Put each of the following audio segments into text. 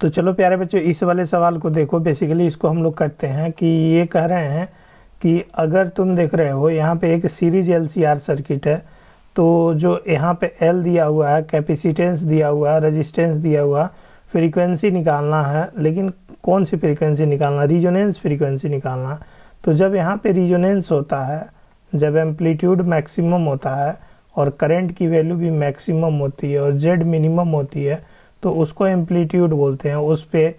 तो चलो प्यारे बच्चों इस वाले सवाल को देखो बेसिकली इसको हम लोग करते हैं कि ये कह रहे हैं कि अगर तुम देख रहे हो यहाँ पे एक सीरीज एल सर्किट है तो जो यहाँ पे एल दिया हुआ है कैपेसिटेंस दिया हुआ है रजिस्टेंस दिया हुआ फ्रीक्वेंसी निकालना है लेकिन कौन सी फ्रीक्वेंसी निकालना रिजोनेंस फ्रिक्वेंसी निकालना तो जब यहाँ पे रिजोनेंस होता है जब एम्पलीट्यूड मैक्सिमम होता है और करंट की वैल्यू भी मैक्सिमम होती है और जेड मिनिमम होती है तो उसको एम्पलीट्यूड बोलते हैं उस पर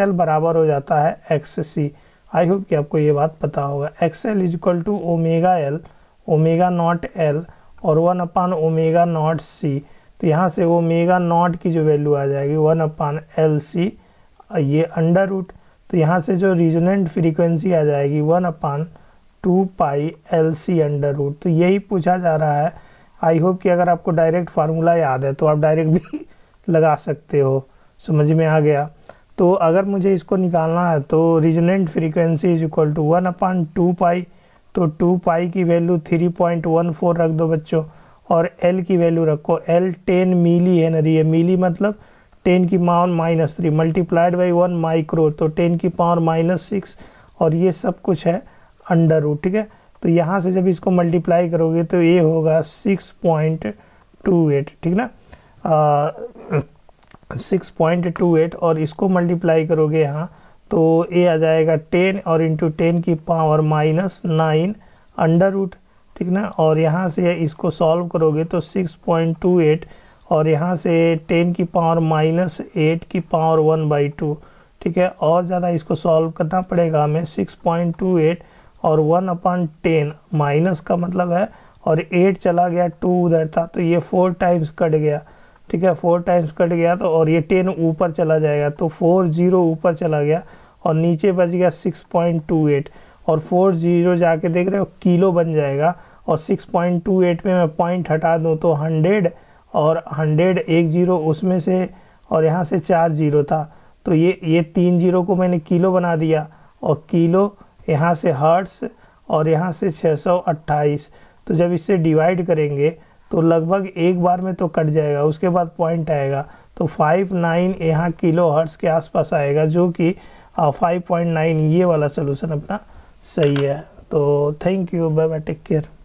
एल बराबर हो जाता है एक्स सी आई होप कि आपको ये बात पता होगा L is equal to omega L omega not L और one upon omega not C तो यहाँ से ओमेगा नॉट की जो वैल्यू आ जाएगी वन अपान एल सी ये अंडर रूट तो यहाँ से जो रिजोनेंट फ्रीक्वेंसी आ जाएगी one upon two pi L C under root तो यही पूछा जा रहा है आई होप कि अगर आपको डायरेक्ट फार्मूला याद है तो आप डायरेक्ट भी लगा सकते हो समझ में आ गया तो अगर मुझे इसको निकालना है तो resonant frequency is equal to one upon two pi तो टू पाई की value three point one four रख दो बच्चों और एल की वैल्यू रखो एल टेन मीली है नी रही है मीली मतलब टेन की power minus three multiplied by one micro तो टेन की पावर माइनस सिक्स और ये सब कुछ है अंडर रूट ठीक है तो यहाँ से जब इसको मल्टीप्लाई करोगे तो ये होगा सिक्स पॉइंट टू एट ठीक ना सिक्स पॉइंट टू एट और इसको मल्टीप्लाई करोगे यहाँ तो ये आ जाएगा टेन और इंटू टेन की power minus nine under root ठीक ना और यहाँ से इसको सॉल्व करोगे तो सिक्स पॉइंट टू एट और यहाँ से टेन की पावर माइनस एट की पावर वन बाई टू ठीक है और ज़्यादा इसको सॉल्व करना पड़ेगा हमें सिक्स पॉइंट टू एट और वन अपॉन टेन माइनस का मतलब है और एट चला गया टू उधर था तो ये फोर टाइम्स कट गया ठीक है फोर टाइम्स कट गया तो और ये टेन ऊपर चला जाएगा तो फोर जीरो ऊपर चला गया और नीचे बच गया सिक्स पॉइंट टू एट और फोर जीरो जाके देख रहे हो किलो बन जाएगा और सिक्स पॉइंट टू एट में मैं पॉइंट हटा दूँ तो हंड्रेड और हंड्रेड एक जीरो उसमें से और यहाँ से चार जीरो था तो ये ये तीन जीरो को मैंने किलो बना दिया और किलो यहाँ से हर्ट्स और यहाँ से 628 तो जब इससे डिवाइड करेंगे तो लगभग एक बार में तो कट जाएगा उसके बाद पॉइंट आएगा तो फाइव नाइन यहाँ किलो हर्ट्स के आसपास आएगा जो कि फाइव पॉइंट नाइन ये वाला सोल्यूशन अपना सही है तो thank you bye bye take care